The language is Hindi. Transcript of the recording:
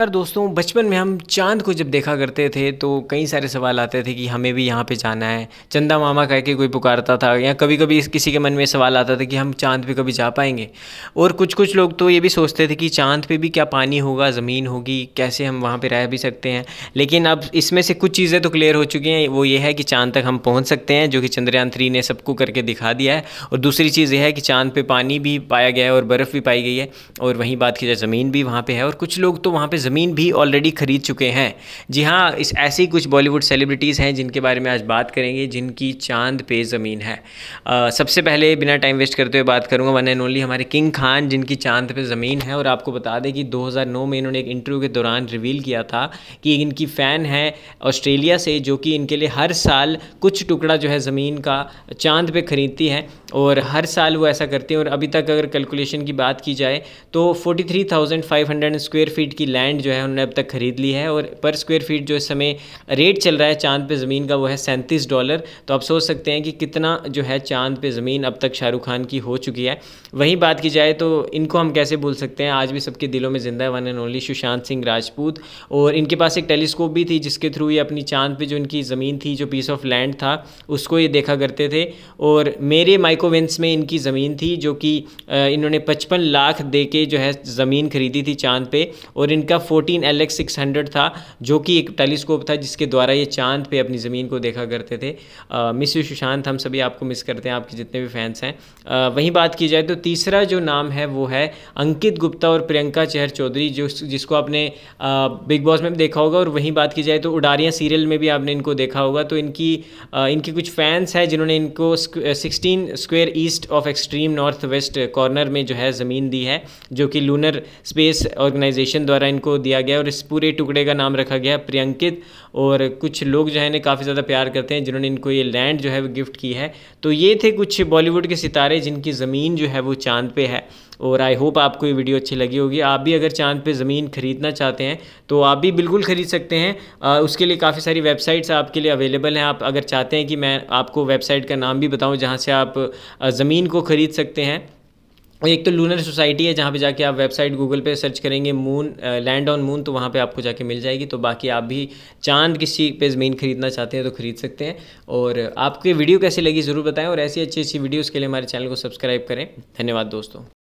पर दोस्तों बचपन में हम चांद को जब देखा करते थे तो कई सारे सवाल आते थे कि हमें भी यहाँ पे जाना है चंदा मामा कह के कोई पुकारता था या कभी कभी किसी के मन में सवाल आता था कि हम चांद पे कभी जा पाएंगे और कुछ कुछ लोग तो ये भी सोचते थे कि चांद पे भी क्या पानी होगा ज़मीन होगी कैसे हम वहाँ पर रह भी सकते हैं लेकिन अब इसमें से कुछ चीज़ें तो क्लियर हो चुकी हैं वो ये है कि चाँद तक हम पहुँच सकते हैं जो कि चंद्रयान थ्री ने सबको करके दिखा दिया है और दूसरी चीज़ यह है कि चाँद पर पानी भी पाया गया है और बर्फ़ भी पाई गई है और वहीं बात की जाए ज़मीन भी वहाँ पर है और कुछ लोग तो वहाँ पर ज़मीन भी ऑलरेडी ख़रीद चुके हैं जी हाँ इस ऐसी कुछ बॉलीवुड सेलिब्रिटीज़ हैं जिनके बारे में आज बात करेंगे जिनकी चांद पे ज़मीन है आ, सबसे पहले बिना टाइम वेस्ट करते हुए बात करूँगा वन एंड ओनली हमारे किंग खान जिनकी चांद पे ज़मीन है और आपको बता दें कि 2009 में इन्होंने एक इंटरव्यू के दौरान रिवील किया था कि इनकी फ़ैन है ऑस्ट्रेलिया से जो कि इनके लिए हर साल कुछ टुकड़ा जो है ज़मीन का चांद पर ख़रीदती है और हर साल वो ऐसा करती हैं और अभी तक अगर कैलकुलेशन की बात की जाए तो 43,500 स्क्वायर फीट की लैंड लैंड जो है उन्होंने अब तक खरीद ली है और पर स्क्वायर फीट जो इस समय रेट चल रहा है चांद पे ज़मीन का वो है सैंतीस डॉलर तो आप सोच सकते हैं कि कितना जो है चांद पे ज़मीन अब तक शाहरुख खान की हो चुकी है वहीं बात की जाए तो इनको हम कैसे भूल सकते हैं आज भी सबके दिलों में ज़िंदा है one and only Sushant Singh Rajput और इनके पास एक टेलीस्कोप भी थी जिसके थ्रू ये अपनी चांद पर जो इनकी ज़मीन थी जो पीस ऑफ लैंड था उसको ये देखा करते थे और मेरे माइकोवेंस में इनकी ज़मीन थी जो कि इन्होंने पचपन लाख दे के जो है ज़मीन खरीदी थी चांद पे और इनका fourteen L X six hundred था जो कि एक टेलीस्कोप था जिसके द्वारा ये चांद पे अपनी ज़मीन को देखा करते थे मिस यू सुशांत हम सभी आपको मिस करते हैं आपके जितने भी फैंस हैं वहीं बात की जाए तो तीसरा जो नाम है वो है अंकित गुप्ता और प्रियंका चहर चौधरी जो जिसको आपने बिग बॉस में भी देखा होगा और वहीं बात की जाए तो उडारियाँ सीरियल में भी आपने इनको देखा होगा तो इनकी इनके कुछ फैंस हैं जिन्होंने इनको sixteen square east of extreme north west corner में जो है ज़मीन दी है जो कि लूनर स्पेस ऑर्गेनाइजेशन द्वारा इनको को दिया गया और इस पूरे टुकड़े का नाम रखा गया प्रियंकित और कुछ लोग जो है इन्हें काफ़ी ज़्यादा प्यार करते हैं जिन्होंने इनको ये लैंड जो है वो गिफ्ट की है तो ये थे कुछ बॉलीवुड के सितारे जिनकी ज़मीन जो है वो चांद पे है और आई होप आपको ये वीडियो अच्छी लगी होगी आप भी अगर चांद पे ज़मीन ख़रीदना चाहते हैं तो आप भी बिल्कुल ख़रीद सकते हैं आ, उसके लिए काफ़ी सारी वेबसाइट्स आपके लिए अवेलेबल हैं आप अगर चाहते हैं कि मैं आपको वेबसाइट का नाम भी बताऊँ जहाँ से आप ज़मीन को ख़रीद सकते हैं एक तो लूनर सोसाइटी है जहाँ पे जाके आप वेबसाइट गूगल पे सर्च करेंगे मून लैंड ऑन मून तो वहाँ पे आपको जाके मिल जाएगी तो बाकी आप भी चांद किसी पे ज़मीन खरीदना चाहते हैं तो खरीद सकते हैं और आपकी वीडियो कैसी लगी ज़रूर बताएं और ऐसी अच्छी अच्छी वीडियोज़ के लिए हमारे चैनल को सब्सक्राइब करें धन्यवाद दोस्तों